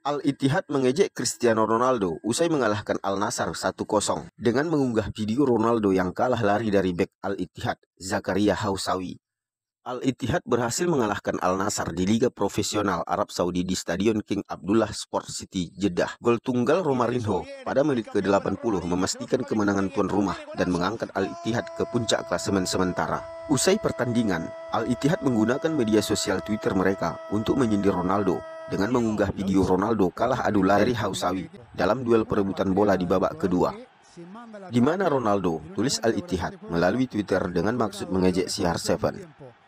Al-Ittihad mengejek Cristiano Ronaldo usai mengalahkan Al-Nasr 1-0 dengan mengunggah video Ronaldo yang kalah lari dari bek Al-Ittihad, Zakaria Hausawi. Al-Ittihad berhasil mengalahkan Al-Nasr di Liga Profesional Arab Saudi di Stadion King Abdullah Sport City, Jeddah. Gol tunggal Romarinho pada menit ke-80 memastikan kemenangan tuan rumah dan mengangkat Al-Ittihad ke puncak klasemen sementara. Usai pertandingan, Al-Ittihad menggunakan media sosial Twitter mereka untuk menyindir Ronaldo dengan mengunggah video Ronaldo kalah adu lari Hausawi dalam duel perebutan bola di babak kedua. Di mana Ronaldo, tulis Al-Ittihad, melalui Twitter dengan maksud mengejek siar Seven.